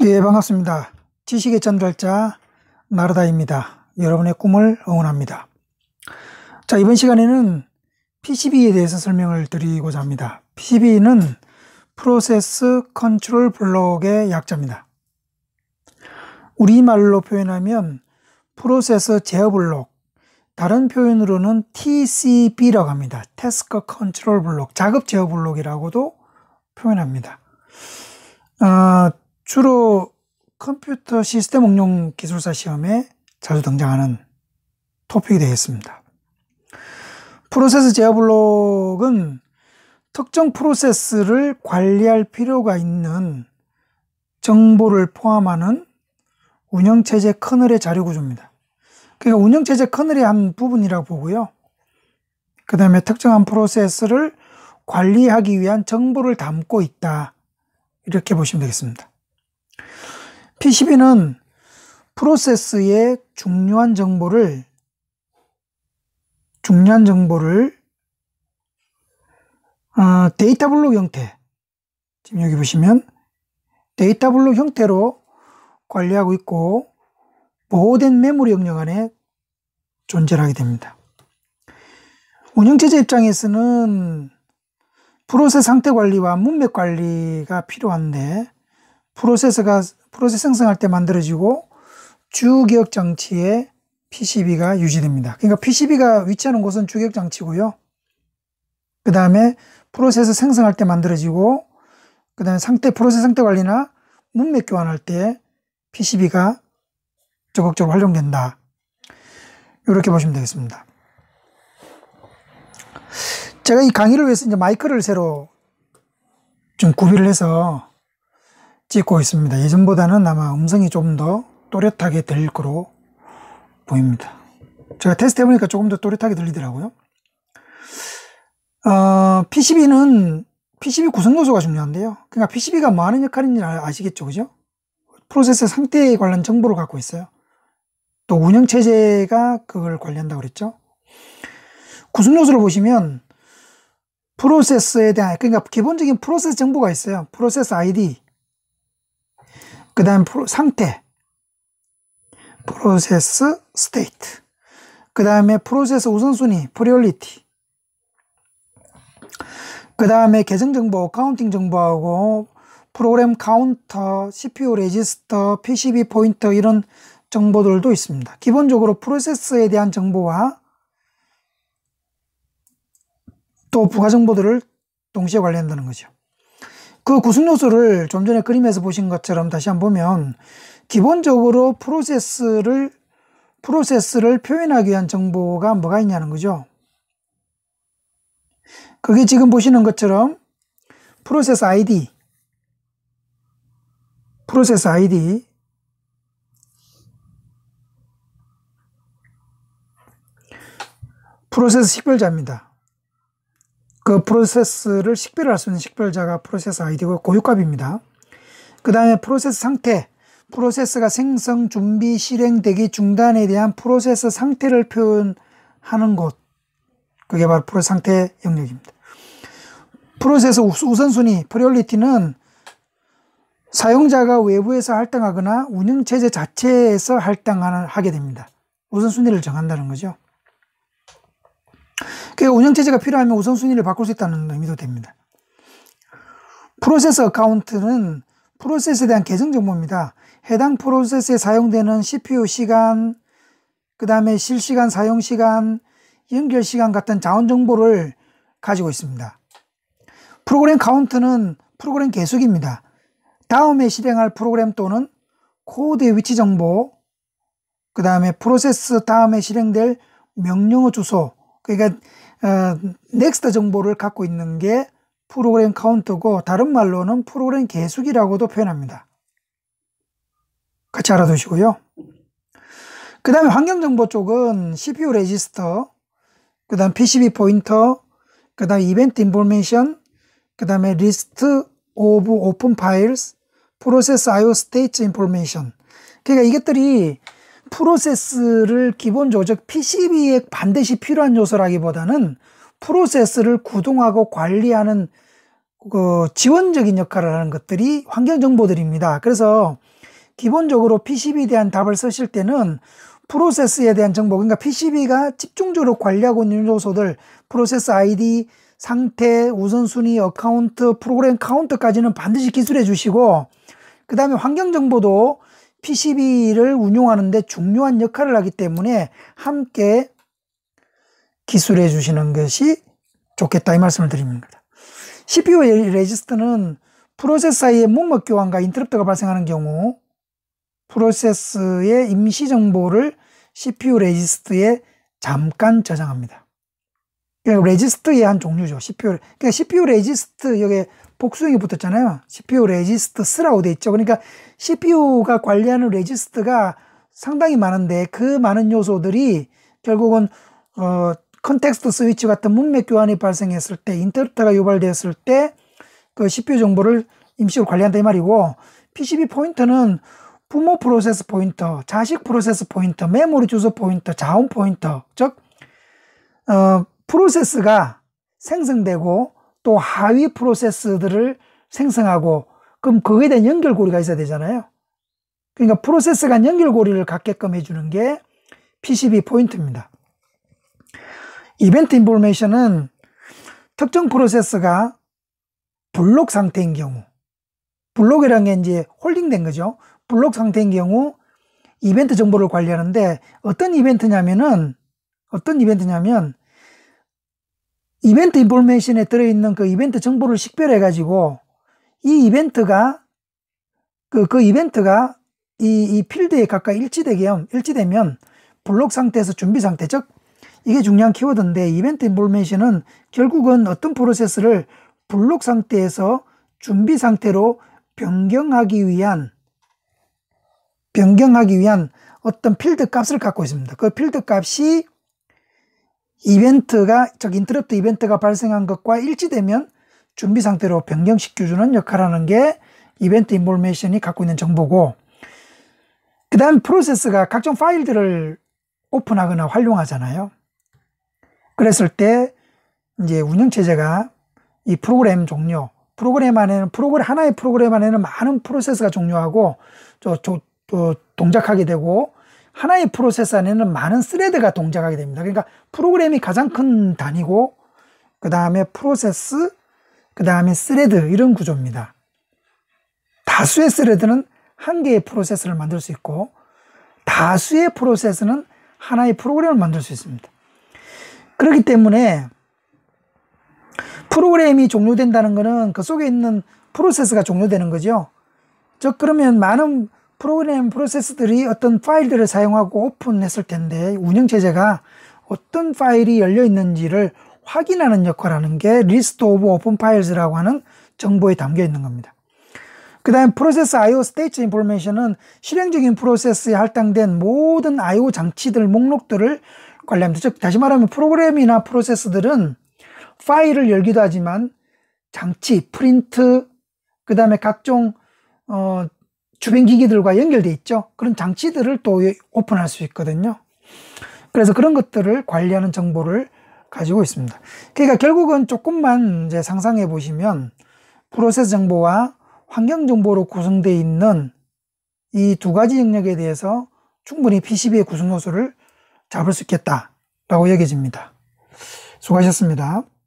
예, 반갑습니다. 지식의 전달자 나르다입니다. 여러분의 꿈을 응원합니다. 자, 이번 시간에는 PCB에 대해서 설명을 드리고자 합니다. PCB는 프로세스 컨트롤 블록의 약자입니다. 우리말로 표현하면 프로세스 제어 블록, 다른 표현으로는 TCB라고 합니다. 태스크 컨트롤 블록, 작업 제어 블록이라고도 표현합니다. 어, 주로 컴퓨터 시스템 응용 기술사 시험에 자주 등장하는 토픽이 되겠습니다. 프로세스 제어 블록은 특정 프로세스를 관리할 필요가 있는 정보를 포함하는 운영체제 커널의 자료 구조입니다. 그러니까 운영체제 커널의 한 부분이라고 보고요. 그 다음에 특정한 프로세스를 관리하기 위한 정보를 담고 있다. 이렇게 보시면 되겠습니다. PCB는 프로세스의 중요한 정보를 중요한 정보를 어, 데이터 블록 형태 지금 여기 보시면 데이터 블록 형태로 관리하고 있고 보호된 메모리 영역 안에 존재하게 됩니다. 운영체제 입장에서는 프로세스 상태 관리와 문맥 관리가 필요한데 프로세스가 프로세 스 생성할 때 만들어지고 주기억 장치에 PCB가 유지됩니다. 그러니까 PCB가 위치하는 곳은 주기 장치고요. 그 다음에 프로세스 생성할 때 만들어지고 그 그러니까 다음에 상태 프로세스 상태 관리나 문맥 교환할 때 PCB가 적극적으로 활용된다. 이렇게 보시면 되겠습니다. 제가 이 강의를 위해서 이제 마이크를 새로 좀 구비를 해서 찍고 있습니다. 예전보다는 아마 음성이 좀 더 또렷하게 들릴 거로 보입니다. 제가 테스트 해보니까 조금 더 또렷하게 들리더라고요. 어, PCB는 PCB 구성 요소가 중요한데요. 그러니까 PCB가 뭐 하는 역할인지 아, 아시겠죠, 그죠? 프로세스 상태에 관련 정보를 갖고 있어요. 또 운영체제가 그걸 관리한다고 그랬죠. 구성 요소를 보시면 프로세스에 대한, 그러니까 기본적인 프로세스 정보가 있어요. 프로세스 ID, 그 다음 상태, 프로세스, 스테이트. 그 다음에 프로세스 우선순위, 프리올리티. 그 다음에 계정 정보, 카운팅 정보하고 프로그램 카운터, CPU 레지스터, PCB 포인터 이런 정보들도 있습니다. 기본적으로 프로세스에 대한 정보와 또 부가 정보들을 동시에 관리한다는 거죠. 그 구성 요소를 좀 전에 그림에서 보신 것처럼 다시 한번 보면 기본적으로 프로세스를 프로세스를 표현하기 위한 정보가 뭐가 있냐는 거죠. 그게 지금 보시는 것처럼 프로세스 아이디 프로세스 아이디 프로세스 식별자입니다. 그 프로세스를 식별할 수 있는 식별자가 프로세스 아이디고 고유값입니다. 그 다음에 프로세스 상태, 프로세스가 생성, 준비, 실행, 되기 중단에 대한 프로세스 상태를 표현하는 것. 그게 바로 프로세스 상태 영역입니다. 프로세스 우선순위, 프리올리티는 사용자가 외부에서 할당하거나 운영체제 자체에서 할당하게 됩니다. 우선순위를 정한다는 거죠. 그 운영체제가 필요하면 우선순위를 바꿀 수 있다는 의미도 됩니다. 프로세스 어카운트는 프로세스에 대한 계정 정보입니다. 해당 프로세스에 사용되는 CPU 시간, 그 다음에 실시간 사용 시간, 연결 시간 같은 자원 정보를 가지고 있습니다. 프로그램 카운트는 프로그램 계속입니다. 다음에 실행할 프로그램 또는 코드의 위치 정보, 그 다음에 프로세스 다음에 실행될 명령어 주소, 그러니까 어, 넥스트 정보를 갖고 있는 게 프로그램 카운트고 다른 말로는 프로그램 계수기라고도 표현합니다. 같이 알아두시고요. 그 다음에 환경정보 쪽은 CPU 레지스터, 그 다음 PCB 포인터, 그 다음 이벤트 인포메이션, 그 다음에 리스트 오브 오픈 파일스, 프로세스 IO 스테이트 인포메이션. 그러니까 이것들이 프로세스를 기본조으로즉 PCB에 반드시 필요한 요소라기보다는 프로세스를 구동하고 관리하는 그 지원적인 역할을 하는 것들이 환경 정보들입니다. 그래서 기본적으로 PCB에 대한 답을 쓰실 때는 프로세스에 대한 정보, 그러니까 PCB가 집중적으로 관리하고 있는 요소들, 프로세스 아이디, 상태, 우선순위, 어카운트, 프로그램 카운트까지는 반드시 기술해 주시고, 그 다음에 환경 정보도 PCB를 운용하는데 중요한 역할을 하기 때문에 함께 기술해 주시는 것이 좋겠다 이 말씀을 드립니다. CPU 레지스트는 프로세스 사이의 목록 교환과 인터럽트가 발생하는 경우 프로세스의 임시 정보를 CPU 레지스트에 잠깐 저장합니다. 그러니까 레지스트의 한 종류죠. CPU. 그러니까 CPU 레지스트 여기 에 복수형이 붙었잖아요. CPU 레지스트스라고 돼 있죠. 그러니까 CPU가 관리하는 레지스트가 상당히 많은데 그 많은 요소들이 결국은 어 컨텍스트 스위치 같은 문맥 교환이 발생했을 때 인터럽트가 유발되었을 때 그 CPU 정보를 임시로 관리한다 이 말이고 PCB 포인터는 부모 프로세스 포인터, 자식 프로세스 포인터, 메모리 주소 포인터, 자원 포인터 즉 어, 프로세스가 생성되고 또 하위 프로세스들을 생성하고 그럼 거기에 대한 연결고리가 있어야 되잖아요. 그러니까 프로세스 간 연결고리를 갖게끔 해주는 게 PCB 포인트입니다. 이벤트 인포메이션은 특정 프로세스가 블록 상태인 경우 블록이라게 이제 홀딩된 거죠. 블록 상태인 경우 이벤트 정보를 관리하는데 어떤 이벤트냐면은 어떤 이벤트냐면 이벤트 인포메이션에 들어있는 그 이벤트 정보를 식별해 가지고 이 이벤트가 그, 그 이벤트가 이, 이 필드에 가까이 일치되면, 일치되면 블록 상태에서 준비 상태, 즉, 이게 중요한 키워드인데, 이벤트 인포메이션은 결국은 어떤 프로세스를 블록 상태에서 준비 상태로 변경하기 위한, 변경하기 위한 어떤 필드 값을 갖고 있습니다. 그 필드 값이 이벤트가 즉 인터럽트 이벤트가 발생한 것과 일치되면 준비 상태로 변경시켜주는 역할하는 게 이벤트 인볼메이션이 갖고 있는 정보고 그 다음 프로세스가 각종 파일들을 오픈하거나 활용하잖아요 그랬을 때 이제 운영체제가 이 프로그램 종료 프로그램 안에는 프로그램 하나의 프로그램 안에는 많은 프로세스가 종료하고 저, 저, 저 동작하게 되고 하나의 프로세스 안에는 많은 스레드가 동작하게 됩니다. 그러니까 프로그램이 가장 큰 단위고 그 다음에 프로세스, 그 다음에 스레드 이런 구조입니다. 다수의 스레드는 한 개의 프로세스를 만들 수 있고 다수의 프로세스는 하나의 프로그램을 만들 수 있습니다. 그렇기 때문에 프로그램이 종료된다는 것은 그 속에 있는 프로세스가 종료되는 거죠. 즉 그러면 많은 프로그램 프로세스들이 어떤 파일들을 사용하고 오픈했을 텐데 운영체제가 어떤 파일이 열려 있는지를 확인하는 역할하는 게 리스트 오브 오픈 파일즈라고 하는 정보에 담겨 있는 겁니다. 그 다음 프로세스 IO 스테이트 인포메이션은 실행적인 프로세스에 할당된 모든 IO 장치들 목록들을 관리합니다. 즉 다시 말하면 프로그램이나 프로세스들은 파일을 열기도 하지만 장치, 프린트, 그 다음에 각종 어, 주변 기기들과 연결돼 있죠. 그런 장치들을 또 오픈할 수 있거든요. 그래서 그런 것들을 관리하는 정보를 가지고 있습니다. 그러니까 결국은 조금만 이제 상상해 보시면 프로세스 정보와 환경 정보로 구성되어 있는 이 두 가지 영역에 대해서 충분히 PCB의 구성 요소를 잡을 수 있겠다라고 여겨집니다. 수고하셨습니다.